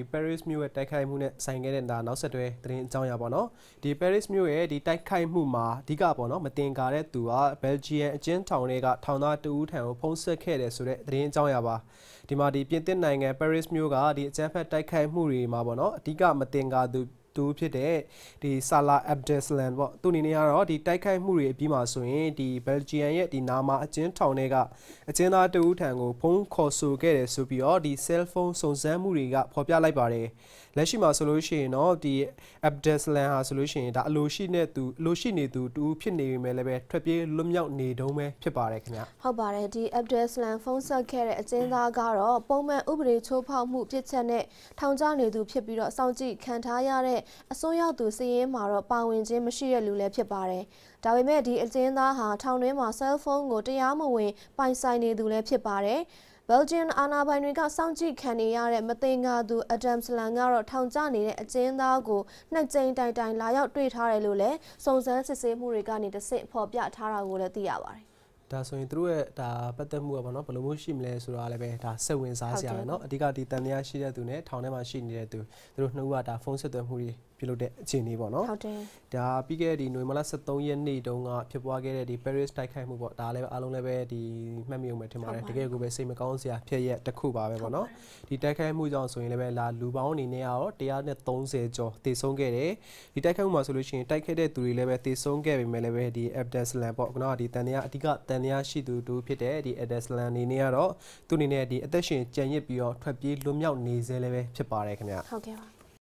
ဒီ Paris မြို့ရဲ့တိုက်ခိုက်မှုနဲ့ဆိုင်ခဲ့တဲ့ဒါနောက်ဆက်တွဲသတင်းအကြောင်းအရာပေါ့နော်ဒီ Paris မြို့ရဲ့ဒီတိုက်ခိုက်မှုမှာအဓိကပေါ့နော်မတင်ကာတဲ့သူက Belgian အချင်းထောင်တွေကထောင်သားတဦးထံကိုဖုံးဆက်ခဲ့တယ်ဆိုတဲ့သတင်းအကြောင်းအရာပါဒီမှာဒီပြင်သစ်နိုင်ငံ Paris မြို့ကဒီအကြမ်းဖက်တိုက်ခိုက်မှုတွေမှာပေါ့နော်အဓိကမတင်ကာသူသူဖြစ်တဲ့ဒီဆာလာအက်ဒက်စလန်ပေါ့သူအနေနဲ့ကတော့ဒီတိုက်ခိုက်မှုတွေအပြီးမှာဆိုရင်ဒီဘယ်ဂျီယံရဲ့ဒီနာမအချင်းထောင်တွေကအချင်းသားတဦးထံကိုဖုန်းခေါ်ဆိုခဲ့တယ်ဆိုပြီးတော့ဒီ cell phone စုံစမ်းမှုတွေကဖော်ပြလိုက်ပါတယ်လက်ရှိမှာဆိုလို့ရှိရင်တော့ဒီအက်ဒက်စလန်ဟာဆိုလို့ရှိရင်ဒါအလိုရှိနေသူအလိုရှိနေသူတူဖြစ်နေပေမဲ့လည်းပဲထွက်ပြေးလွတ်မြောက်နေတုံးပဲဖြစ်ပါတယ်ခင်ဗျဟုတ်ပါတယ်ဒီအက်ဒက်စလန်ဖုန်းဆက်ခဲ့တဲ့အချင်းသားကတော့ပုံမှန်ဥပဒေချိုးဖောက်မှုပြစ်ချက်နဲ့ထောင်ချနေသူဖြစ်ပြီးတော့စောင့်ကြည့်ခံထားရတဲ့မဲ့အစွန်းရောက်သူစီးရင်မှာတော့ပါဝင်ခြင်းမရှိတဲ့လူလည်းဖြစ်ပါတယ်။ဒါပေမဲ့ဒီအကျဉ်းသားဟာထောင်ထဲမှာ cell phone ကိုတရားမဝင် ပိုင်ဆိုင်နေသူလည်းဖြစ်ပါတယ်။ Belgian အာဏာပိုင်တွေကစောင့်ကြည့်ခံနေရတဲ့မသင်္ကာသူ Adam Slan ကတော့ထောင်ကျနေတဲ့အကျဉ်းသားကိုနှစ်ကြိမ်တိုင်တိုင်လာရောက်တွေ့ထားတယ်လို့လည်းစုံစမ်းစစ်ဆေးမှုတွေကနေတဆင့်ဖော်ပြထားတာကိုလည်းသိရပါတယ်။ဒါဆိုရင်သူတို့ရဲ့ဒါပတ်သက်မှုကပေါ့နော်ဘယ်လိုမျိုးရှိမလဲဆိုတာလည်းပဲဒါစိတ်ဝင်စားစရာပဲเนาะအဓိကဒီတန်တရားရှိတဲ့သူနဲ့ထောင်ထဲမှာရှိနေတဲ့သူသူတို့နှစ်ဦးကဒါဖုန်းဆက်သွယ်မှုတွေပြုလုပ်တဲ့အခြေအနေပေါ့နော်ဟုတ်တယ်ဒါပြီးခဲ့တဲ့ဒီနိုဝင်ဘာလ23ရက်နေ့တုန်းကဖြစ်ပွားခဲ့တဲ့ဒီ Paris တိုက်ခိုက်မှုပေါ့ဒါလည်းအားလုံးလည်းပဲဒီမှတ်မိအောင်ပဲထင်ပါတယ်တကယ်ကိုပဲစိတ်မကောင်းစရာဖြစ်ရက်တစ်ခုပါပဲပေါ့နော်ဒီတိုက်ခိုက်မှုကြောင့်ဆိုရင်လည်းပဲလာလူပေါင်းအနေနဲ့ရော130ကျော်တေဆုံးခဲ့တယ်ဒီတိုက်ခိုက်မှုမှာဆိုလို့ရှိရင်တိုက်ခိုက်တဲ့သူတွေလည်းပဲတေဆုံးခဲ့ပေမဲ့လည်းပဲဒီ Abdeslam ပေါ့နော်ဒီတန်တရားအဓိကတန်န်တရားရှိသူတူဖြစ်တဲ့ဒီအဒက်စလန်နေနေကတော့သူအနေနဲ့ဒီအသက်ရှင်ကြံရစ်ပြီးတော့ထွက်ပြေးလွတ်မြောက်နေစေလည်းပဲဖြစ်ပါတယ်ခင်ဗျဟုတ်ကဲ့ပါ